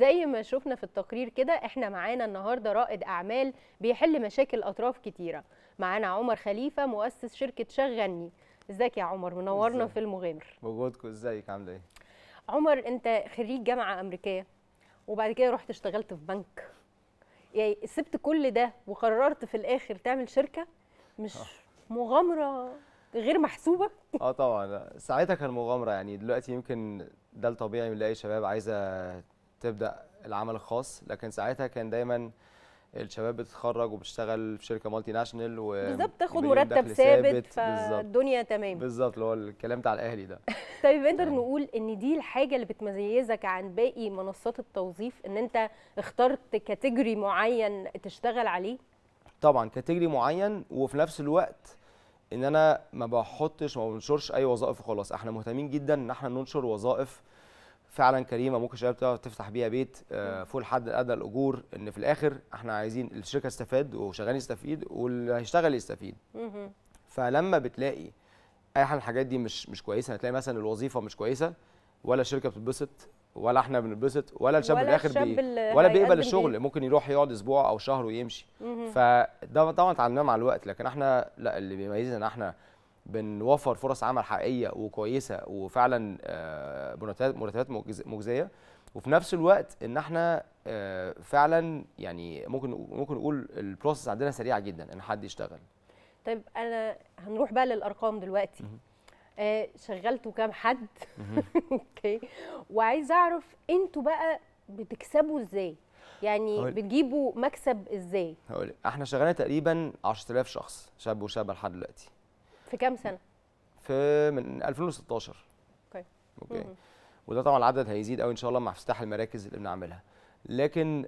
زي ما شفنا في التقرير كده احنا معانا النهارده رائد اعمال بيحل مشاكل اطراف كتيره معانا عمر خليفه مؤسس شركه شغني ازيك يا عمر منورنا في المغامر وجودكم ازيك عامله ايه عمر انت خريج جامعه امريكيه وبعد كده رحت اشتغلت في بنك يعني سبت كل ده وقررت في الاخر تعمل شركه مش آه. مغامره غير محسوبه اه طبعا ساعتها كان مغامره يعني دلوقتي يمكن ده الطبيعي بنلاقي شباب عايزه تبدا العمل الخاص لكن ساعتها كان دايما الشباب بتتخرج وبتشتغل في شركه مالتي ناشونال و بالظبط تاخد مرتب ثابت فالدنيا تمام بالظبط اللي هو الكلام بتاع الاهلي ده طيب نقدر نقول ان دي الحاجه اللي بتميزك عن باقي منصات التوظيف ان انت اخترت كاتيجوري معين تشتغل عليه طبعا كاتيجوري معين وفي نفس الوقت ان انا ما بحطش ما بنشرش اي وظائف وخلاص احنا مهتمين جدا ان احنا ننشر وظائف فعلا كريمه ممكن الشباب تقدر تفتح بيها بيت آه، فوق الحد الادنى الاجور ان في الاخر احنا عايزين الشركه تستفاد وشغال يستفيد واللي هيشتغل يستفيد فلما بتلاقي اي حاجه الحاجات دي مش مش كويسه هتلاقي مثلا الوظيفه مش كويسه ولا الشركه بتتبسط ولا احنا بنتبسط ولا الشاب ولا الاخر بي... ولا بيقبل الشغل ممكن يروح يقعد اسبوع او شهر ويمشي فده طبعا اتعلمناه مع الوقت لكن احنا لا اللي بيميزنا ان احنا بنوفر فرص عمل حقيقيه وكويسه وفعلا آه، مرتبات مجزيه وفي نفس الوقت ان احنا آه، فعلا يعني ممكن ممكن نقول البروسس عندنا سريعه جدا ان حد يشتغل طيب انا هنروح بقى للارقام دلوقتي آه، شغلتوا كام حد اوكي وعايز اعرف انتوا بقى بتكسبوا ازاي يعني هولي. بتجيبوا مكسب ازاي هقول احنا شغالين تقريبا 10000 شخص شاب وشابه لحد دلوقتي في كام سنه في من 2016 طيب. اوكي اوكي وده طبعا العدد هيزيد قوي ان شاء الله مع افتتاح المراكز اللي بنعملها لكن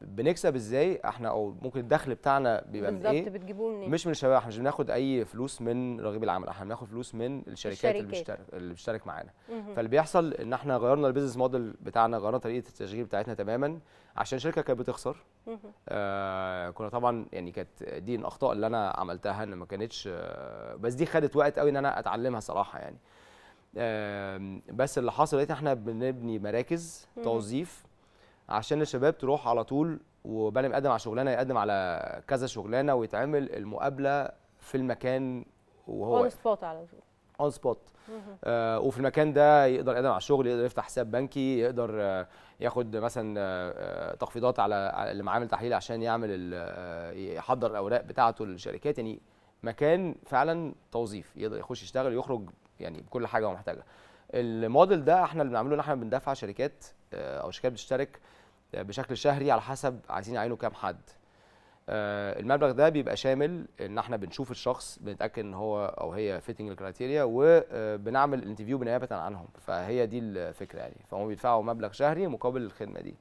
بنكسب ازاي احنا او ممكن الدخل بتاعنا بيبقى من ايه بتجيبوه منين مش من الشباب احنا مش بناخد اي فلوس من رغيب العمل احنا بناخد فلوس من الشركات, الشركات. اللي بتشترك اللي بتشترك معانا فاللي بيحصل ان احنا غيرنا البيزنس موديل بتاعنا غيرنا طريقه التشغيل بتاعتنا تماما عشان الشركه كانت بتخسر آه كنا طبعا يعني كانت دي من الاخطاء اللي انا عملتها ان ما كانتش آه بس دي خدت وقت قوي ان انا اتعلمها صراحه يعني آه بس اللي حصل ان احنا بنبني مراكز توظيف عشان الشباب تروح على طول وبني مقدم يقدم على شغلانه يقدم على كذا شغلانه ويتعمل المقابله في المكان وهو اون سبوت على طول اون آه، سبوت وفي المكان ده يقدر يقدم على الشغل يقدر يفتح حساب بنكي يقدر آه، ياخد مثلا آه، تخفيضات على اللي معامل تحليل عشان يعمل يحضر الاوراق بتاعته للشركات يعني مكان فعلا توظيف يقدر يخش يشتغل يخرج يعني بكل حاجه هو محتاجها الموديل ده احنا اللي بنعمله ان احنا بندفع شركات آه، او شركات بتشترك آه، بشكل شهري على حسب عايزين يعينوا كام حد آه، المبلغ ده بيبقى شامل ان احنا بنشوف الشخص بنتاكد ان هو او هي فيتنج الكرايتيريا وبنعمل انترفيو بنيابه عنهم فهي دي الفكره يعني فهم بيدفعوا مبلغ شهري مقابل الخدمه دي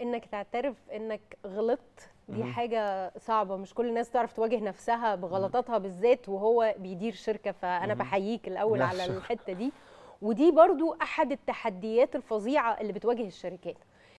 انك تعترف انك غلطت دي حاجة صعبة مش كل الناس تعرف تواجه نفسها بغلطاتها بالذات وهو بيدير شركة فأنا بحييك الأول على الحتة دي ودي برضو احد التحديات الفظيعه اللي بتواجه الشركات